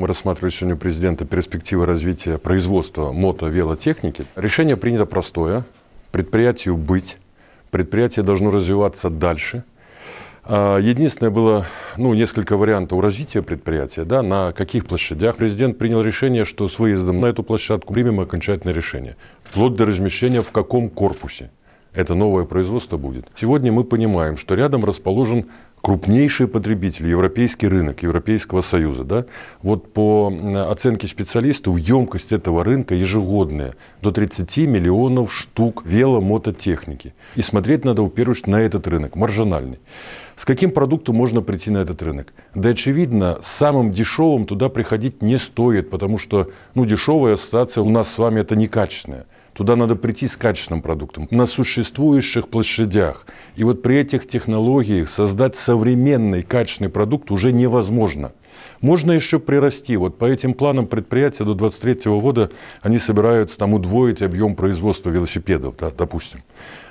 Мы рассматривали сегодня у президента перспективы развития производства мото-велотехники. Решение принято простое. Предприятию быть. Предприятие должно развиваться дальше. А, единственное было ну, несколько вариантов развития предприятия, да, на каких площадях. Президент принял решение, что с выездом на эту площадку примем окончательное решение. Вплоть до размещения в каком корпусе это новое производство будет. Сегодня мы понимаем, что рядом расположен крупнейшие потребители, европейский рынок Европейского Союза. Да? Вот по оценке специалистов, емкость этого рынка ежегодная до 30 миллионов штук веломототехники. И смотреть надо, в первую очередь, на этот рынок, маржинальный. С каким продуктом можно прийти на этот рынок? Да, очевидно, самым дешевым туда приходить не стоит, потому что ну, дешевая ассоциация у нас с вами это некачественная. Туда надо прийти с качественным продуктом, на существующих площадях. И вот при этих технологиях создать современный качественный продукт уже невозможно. Можно еще прирасти. Вот по этим планам предприятия до 2023 года они собираются там удвоить объем производства велосипедов, да, допустим.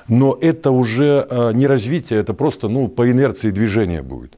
Но это уже э, не развитие, это просто ну, по инерции движения будет.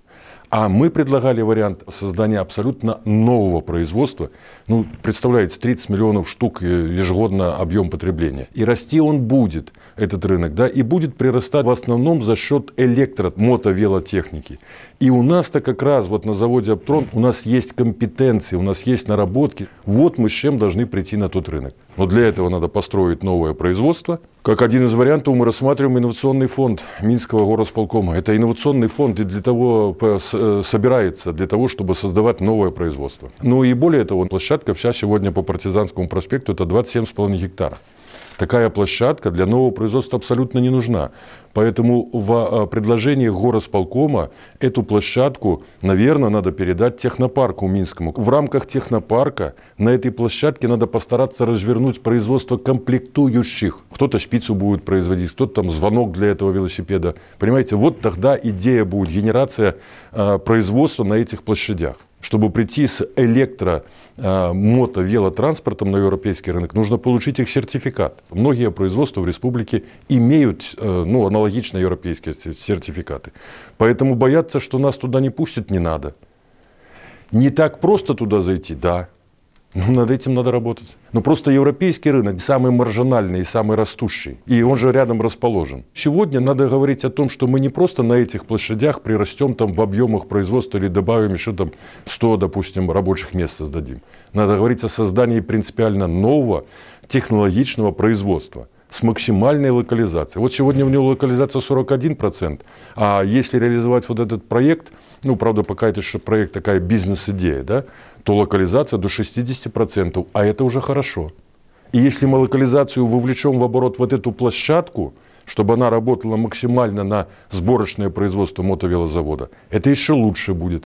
А мы предлагали вариант создания абсолютно нового производства. Ну, представляете, 30 миллионов штук э, ежегодно объем потребления. И расти он будет, этот рынок, да, и будет прирастать в основном за счет электромотовелотехники. И у нас-то как раз вот на заводе «Аптрон» у нас есть компетенции, у нас есть наработки. Вот мы с чем должны прийти на тот рынок. Но для этого надо построить новое производство. Как один из вариантов мы рассматриваем инновационный фонд Минского горосполкома. Это инновационный фонд и для того э, э, собирается, для того, чтобы создавать новое производство. Ну и более того, площадка вся сегодня по Партизанскому проспекту это 27,5 гектара. Такая площадка для нового производства абсолютно не нужна. Поэтому в э, предложении горосполкома эту площадку, наверное, надо передать технопарку Минскому. В рамках технопарка на этой площадке надо постараться развернуть производство комплектующих. Кто-то шпицу будет производить, кто-то там звонок для этого велосипеда. Понимаете, вот тогда идея будет, генерация э, производства на этих площадях чтобы прийти с электро э, мото велотранспортом на европейский рынок, нужно получить их сертификат. Многие производства в республике имеют э, ну, аналогичные европейские сертификаты. Поэтому бояться, что нас туда не пустят, не надо. Не так просто туда зайти, да, ну, над этим надо работать. Но ну, просто европейский рынок самый маржинальный и самый растущий. И он же рядом расположен. Сегодня надо говорить о том, что мы не просто на этих площадях прирастем там в объемах производства или добавим еще там 100, допустим, рабочих мест создадим. Надо говорить о создании принципиально нового технологичного производства с максимальной локализацией. Вот сегодня у него локализация 41%, а если реализовать вот этот проект – ну, правда, пока это еще проект, такая бизнес-идея, да, то локализация до 60%, а это уже хорошо. И если мы локализацию вовлечем в оборот вот эту площадку, чтобы она работала максимально на сборочное производство мотовелозавода, это еще лучше будет.